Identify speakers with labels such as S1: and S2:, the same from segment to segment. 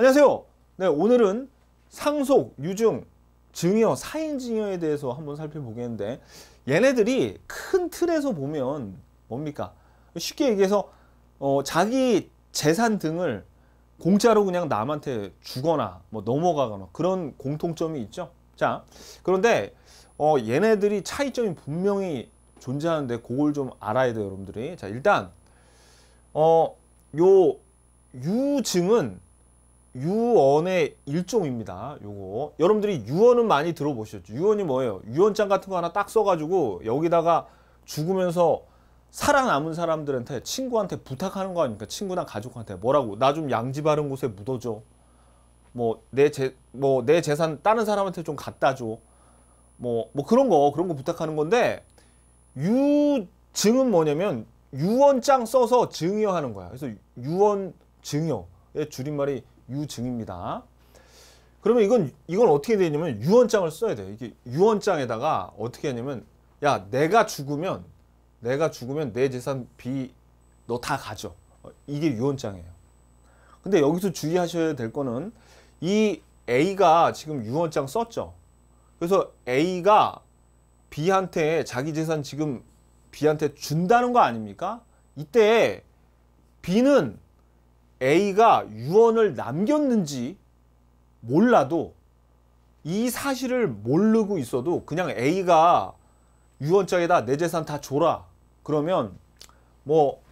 S1: 안녕하세요. 네, 오늘은 상속, 유증, 증여, 사인 증여에 대해서 한번 살펴보겠는데 얘네들이 큰 틀에서 보면 뭡니까? 쉽게 얘기해서 어, 자기 재산 등을 공짜로 그냥 남한테 주거나 뭐 넘어가거나 그런 공통점이 있죠. 자, 그런데 어, 얘네들이 차이점이 분명히 존재하는데 그걸 좀 알아야 돼요, 여러분들이. 자, 일단 어, 요 유증은 유언의 일종입니다. 요거 여러분들이 유언은 많이 들어보셨죠. 유언이 뭐예요? 유언장 같은 거 하나 딱 써가지고 여기다가 죽으면서 살아남은 사람들한테 친구한테 부탁하는 거 아닙니까? 친구나 가족한테 뭐라고 나 좀 양지 바른 곳에 묻어줘. 뭐 내 재 뭐내 뭐, 재산 다른 사람한테 좀 갖다 줘. 뭐뭐 뭐 그런 거 그런 거 부탁하는 건데 유증은 뭐냐면 유언장 써서 증여하는 거야. 그래서 유언 증여. 줄임말이 유증입니다. 그러면 이건 이건 어떻게 되냐면 유언장을 써야 돼요. 이게 유언장에다가 어떻게 하냐면 야 내가 죽으면 내가 죽으면 내 재산 비너다 가져. 어, 이게 유언장이에요. 근데 여기서 주의하셔야 될 거는 이 A가 지금 유언장 썼죠. 그래서 A가 B한테 자기 재산 지금 B한테 준다는 거 아닙니까? 이때 B는 A가 유언을 남겼는지 몰라도 이 사실을 모르고 있어도 그냥 A가 유언장에다 내 재산 다 줘라 그러면 뭐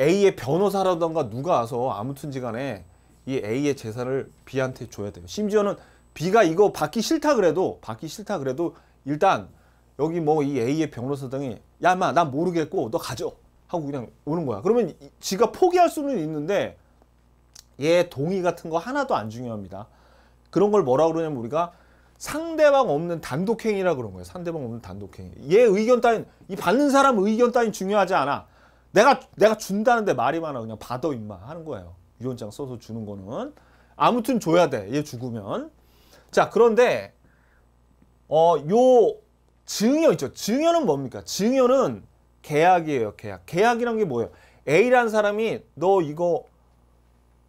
S1: A의 변호사라던가 누가 와서 아무튼지 간에 이 A의 재산을 B한테 줘야 돼요 심지어는 B가 이거 받기 싫다 그래도 받기 싫다 그래도 일단 여기 뭐 이 A의 변호사 등이 야마 난 모르겠고 너 가져 하고 그냥 오는 거야. 그러면 지가 포기할 수는 있는데 얘 동의 같은 거 하나도 안 중요합니다. 그런 걸 뭐라 그러냐면 우리가 상대방 없는 단독행위라 그런 거예요. 상대방 없는 단독행위. 얘 의견 따윈, 이 받는 사람 의견 따윈 중요하지 않아. 내가 내가 준다는데 말이 많아. 그냥 받아 임마 하는 거예요. 유언장 써서 주는 거는. 아무튼 줘야 돼. 얘 죽으면. 자, 그런데 어, 요 증여 있죠. 증여는 뭡니까? 증여는 계약이에요 계약 계약이란 게 뭐예요 A라는 사람이 너 이거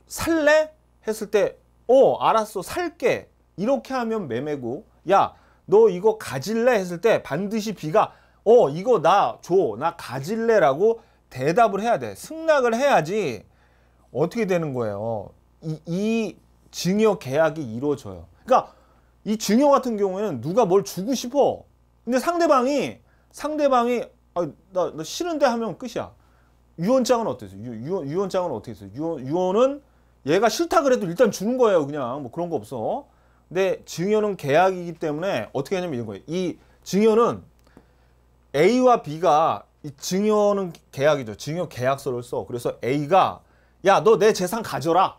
S1: 살래? 했을 때 어 알았어 살게 이렇게 하면 매매고 야 너 이거 가질래? 했을 때 반드시 B가 어 이거 나 줘 나 가질래? 라고 대답을 해야 돼 승낙을 해야지 어떻게 되는 거예요 이, 이 증여 계약이 이루어져요 그러니까 이 증여 같은 경우에는 누가 뭘 주고 싶어 근데 상대방이 상대방이 아, 나, 나 싫은데 하면 끝이야. 유언장은 어땠어요? 유, 유 유언장은 어떻게 했어요? 유언, 유언은 얘가 싫다 그래도 일단 주는 거예요. 그냥 뭐 그런 거 없어. 근데 증여는 계약이기 때문에 어떻게 하냐면 이런 거예요. 이 증여는 A와 B가 이 증여는 계약이죠. 증여 계약서를 써. 그래서 A가 야 너 내 재산 가져라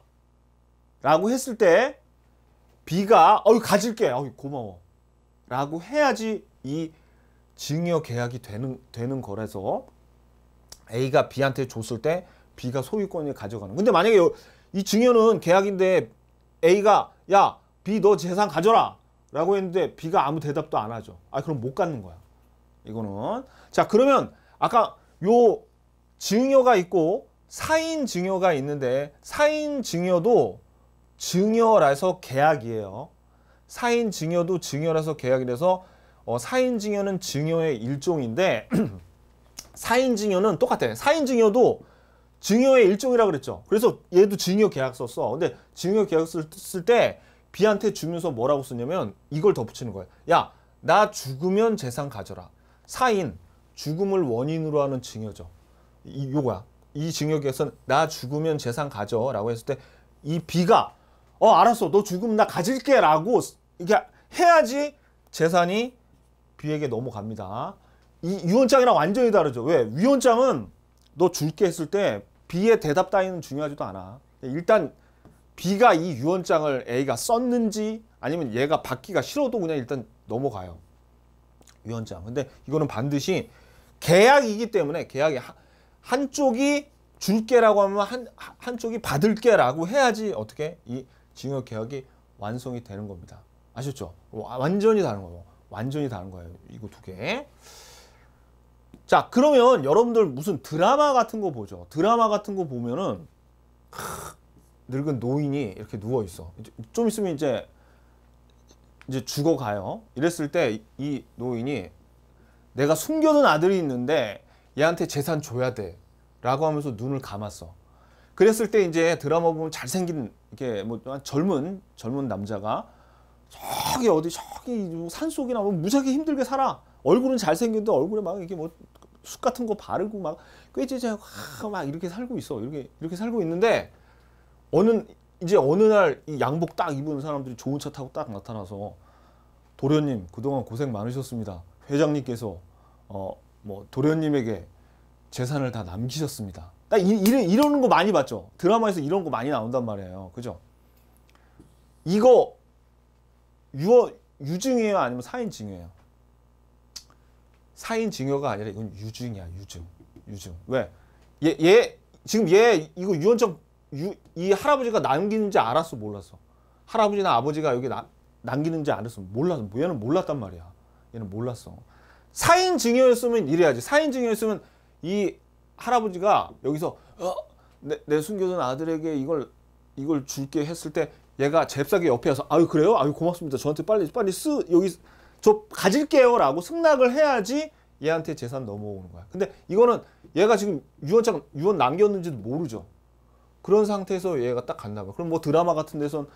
S1: 라고 했을 때 B가 어이 가질게 어이 고마워 라고 해야지 이 증여 계약이 되는 되는 거라서 A가 B한테 줬을 때 B가 소유권을 가져가는. 근데 만약에 이 증여는 계약인데 A가 야 B 너 재산 가져라 라고 했는데 B가 아무 대답도 안 하죠. 아 그럼 못 갖는 거야. 이거는 자 그러면 아까 요 증여가 있고 사인 증여가 있는데 사인 증여도 증여라서 계약이에요. 사인 증여도 증여라서 계약이라서 어, 사인 증여는 증여의 일종인데 사인 증여는 똑같아. 요 사인 증여도 증여의 일종이라 고 그랬죠. 그래서 얘도 증여 계약서 써. 근데 증여 계약서 쓸때 B한테 주면서 뭐라고 쓰냐면 이걸 덧붙이는 거예요. 야, 나 죽으면 재산 가져라. 사인, 죽음을 원인으로 하는 증여죠. 이, 요거야. 이 증여 계약서는 나 죽으면 재산 가져 라고 했을 때 이 B가 어 알았어 너 죽으면 나 가질게 라고 이게 해야지 재산이 B에게 넘어갑니다. 이 위원장이랑 완전히 다르죠. 왜? 위원장은 너 줄게 했을 때 B의 대답 따위는 중요하지도 않아. 일단 B가 이 유언장을 A가 썼는지 아니면 얘가 받기가 싫어도 그냥 일단 넘어가요. 유언장. 근데 이거는 반드시 계약이기 때문에 계약이 한쪽이 줄게라고 하면 한, 한쪽이 받을게라고 해야지 어떻게 이 징역 계약이 완성이 되는 겁니다. 아셨죠? 완전히 다른 거예요. 완전히 다른 거예요. 이거 두 개. 자 그러면 여러분들 무슨 드라마 같은 거 보죠. 드라마 같은 거 보면은 늙은 노인이 이렇게 누워 있어. 좀 있으면 이제 이제 죽어가요. 이랬을 때 이 노인이 내가 숨겨둔 아들이 있는데 얘한테 재산 줘야 돼. 라고 하면서 눈을 감았어. 그랬을 때 이제 드라마 보면 잘생긴 이렇게 뭐 젊은 젊은 남자가 저기 어디 저기 뭐 산속이나 뭐 무지하게 힘들게 살아 얼굴은 잘생긴데 얼굴에 막 이렇게 뭐숯 같은 거 바르고 막 꾀지지하고 아, 막 이렇게 살고 있어 이렇게 이렇게 살고 있는데 어느 이제 어느 날 이 양복 딱 입은 사람들이 좋은 차 타고 딱 나타나서 도련님 그동안 고생 많으셨습니다 회장님께서 어 뭐 도련님에게 재산을 다 남기셨습니다 딱 이, 런 이러는 거 많이 봤죠 드라마에서 이런 거 많이 나온단 말이에요 그죠 이거 유어 유증이에요 아니면 사인 증여예요? 사인 증여가 아니라 이건 유증이야 유증 유증 왜? 얘, 얘 지금 얘 이거 유언장 유, 이 할아버지가 남기는지 알았어 몰랐어 할아버지나 아버지가 여기 나, 남기는지 알았어 몰랐어 뭐 얘는 몰랐단 말이야 얘는 몰랐어 사인 증여였으면 이래야지 사인 증여였으면 이 할아버지가 여기서 어, 내, 내 숨겨둔 아들에게 이걸 이걸 줄게 했을 때 얘가 잽싸게 옆에 와서 아유 그래요? 아유 고맙습니다. 저한테 빨리 빨리 쓰 여기 저 가질게요라고 승낙을 해야지 얘한테 재산 넘어오는 거야. 근데 이거는 얘가 지금 유언장 유언 남겼는지도 모르죠. 그런 상태에서 얘가 딱 갔나 봐. 그럼 뭐 드라마 같은 데선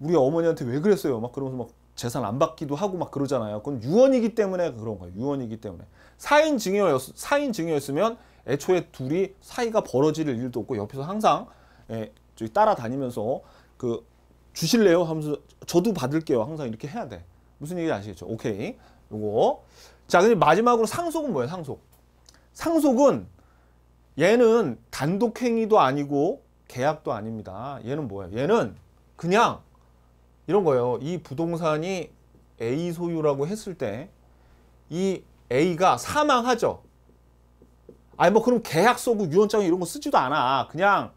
S1: 우리 어머니한테 왜 그랬어요? 막 그러면서 막 재산 안 받기도 하고 막 그러잖아요. 그건 유언이기 때문에 그런 거야 유언이기 때문에. 사인 증여였 사인 증여였으면 애초에 둘이 사이가 벌어질 일도 없고 옆에서 항상 예, 따라다니면서 그 주실래요? 하면서 저도 받을게요. 항상 이렇게 해야 돼. 무슨 얘기 아시겠죠? 오케이. 요거. 자, 그리고 마지막으로 상속은 뭐예요? 상속. 상속은 얘는 단독행위도 아니고 계약도 아닙니다. 얘는 뭐예요? 얘는 그냥 이런 거예요. 이 부동산이 A 소유라고 했을 때 이 A가 사망하죠. 아니 뭐 그럼 계약서고 유언장 이런 거 쓰지도 않아. 그냥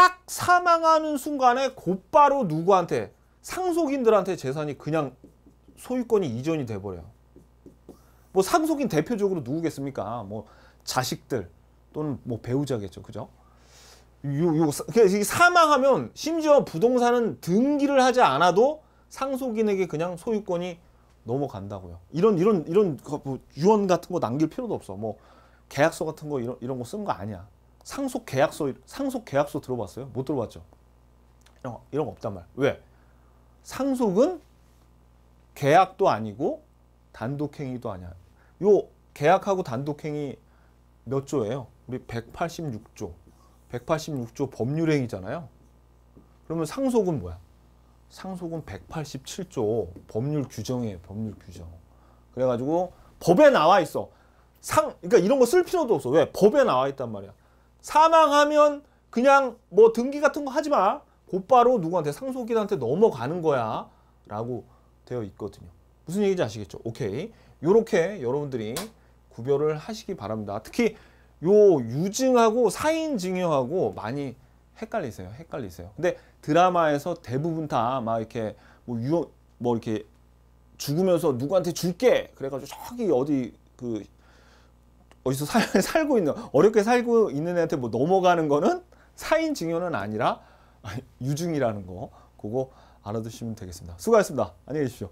S1: 딱 사망하는 순간에 곧바로 누구한테 상속인들한테 재산이 그냥 소유권이 이전이 돼버려요. 뭐 상속인 대표적으로 누구겠습니까? 뭐 자식들 또는 뭐 배우자겠죠, 그죠? 요, 요, 그러니까 사망하면 심지어 부동산은 등기를 하지 않아도 상속인에게 그냥 소유권이 넘어간다고요. 이런 이런 이런 뭐 유언 같은 거 남길 필요도 없어. 뭐 계약서 같은 거 이런 이런 거 쓴 거 아니야. 상속 계약서 상속 계약서 들어봤어요? 못 들어봤죠. 이런 거, 이런 거 없단 말. 왜? 상속은 계약도 아니고 단독행위도 아니야. 요 계약하고 단독행위 몇 조예요? 우리 186조. 186조 법률행위잖아요. 그러면 상속은 뭐야? 상속은 187조 법률 규정이에요. 법률 규정. 그래가지고 법에 나와 있어. 상, 그러니까 이런 거 쓸 필요도 없어. 왜? 법에 나와 있단 말이야. 사망하면 그냥 뭐 등기 같은 거 하지 마. 곧바로 누구한테 상속인한테 넘어가는 거야. 라고 되어 있거든요. 무슨 얘기인지 아시겠죠? 오케이. 요렇게 여러분들이 구별을 하시기 바랍니다. 특히 요 유증하고 사인증여하고 많이 헷갈리세요. 헷갈리세요. 근데 드라마에서 대부분 다 막 이렇게 뭐유뭐 뭐 이렇게 죽으면서 누구한테 줄게 그래가지고 저기 어디 그 어디서 살, 살고 있는 어렵게 살고 있는 애한테 뭐 넘어가는 거는 사인 증여는 아니라 유증이라는 거 그거 알아두시면 되겠습니다. 수고하셨습니다. 안녕히 계십시오.